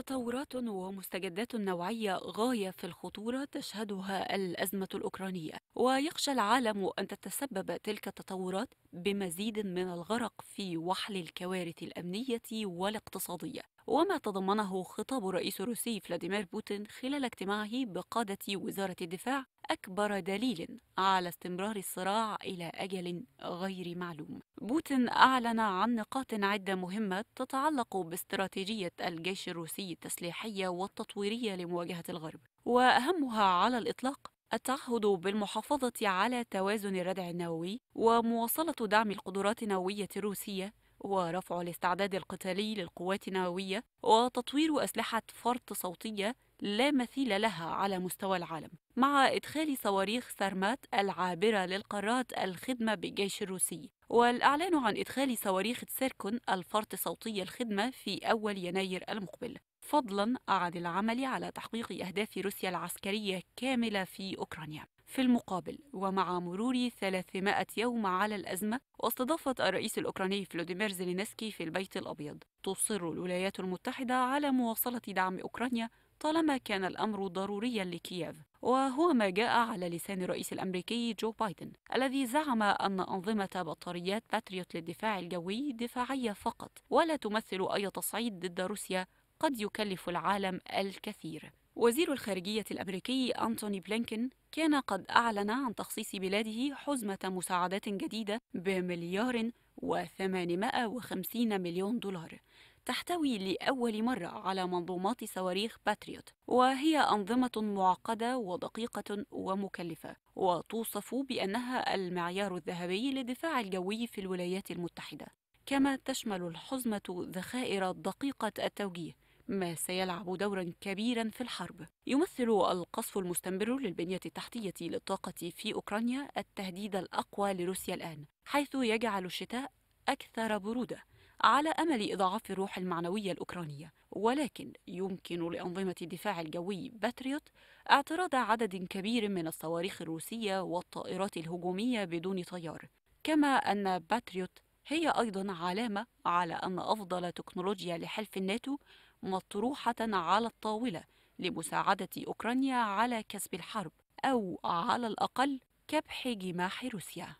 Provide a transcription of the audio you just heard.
تطورات ومستجدات نوعية غاية في الخطورة تشهدها الأزمة الأوكرانية ويخشى العالم أن تتسبب تلك التطورات بمزيد من الغرق في وحل الكوارث الأمنية والاقتصادية وما تضمنه خطاب الرئيس الروسي فلاديمير بوتين خلال اجتماعه بقادة وزارة الدفاع أكبر دليل على استمرار الصراع إلى أجل غير معلوم. بوتين أعلن عن نقاط عدة مهمة تتعلق باستراتيجية الجيش الروسي التسليحية والتطويرية لمواجهة الغرب، وأهمها على الإطلاق التعهد بالمحافظة على توازن الردع النووي ومواصلة دعم القدرات النووية الروسية ورفع الاستعداد القتالي للقوات النووية وتطوير أسلحة فرط صوتية لا مثيل لها على مستوى العالم مع إدخال صواريخ سرمات العابرة للقارات الخدمة بالجيش الروسي والإعلان عن إدخال صواريخ سيركون الفرط صوتية الخدمة في أول يناير المقبل فضلا عن العمل على تحقيق أهداف روسيا العسكرية كاملة في أوكرانيا في المقابل ومع مرور 300 يوم على الأزمة واستضافت الرئيس الأوكراني فلوديمير زيلينسكي في البيت الأبيض تصر الولايات المتحدة على مواصلة دعم أوكرانيا طالما كان الأمر ضروريا لكييف وهو ما جاء على لسان الرئيس الأمريكي جو بايدن الذي زعم أن أنظمة بطاريات باتريوت للدفاع الجوي دفاعية فقط ولا تمثل أي تصعيد ضد روسيا قد يكلف العالم الكثير وزير الخارجية الأمريكي أنتوني بلينكن كان قد أعلن عن تخصيص بلاده حزمة مساعدات جديدة بمليار و850 مليون دولار تحتوي لأول مرة على منظومات صواريخ باتريوت وهي أنظمة معقدة ودقيقة ومكلفة وتوصف بأنها المعيار الذهبي للدفاع الجوي في الولايات المتحدة كما تشمل الحزمة ذخائر دقيقة التوجيه ما سيلعب دورا كبيرا في الحرب يمثل القصف المستمر للبنية التحتية للطاقة في أوكرانيا التهديد الأقوى لروسيا الآن حيث يجعل الشتاء أكثر برودة على امل اضعاف الروح المعنويه الاوكرانيه ولكن يمكن لانظمه الدفاع الجوي باتريوت اعتراض عدد كبير من الصواريخ الروسيه والطائرات الهجوميه بدون طيار كما ان باتريوت هي ايضا علامه على ان افضل تكنولوجيا لحلف الناتو مطروحة على الطاولة لمساعدة أوكرانيا على كسب الحرب أو على الأقل كبح جماح روسيا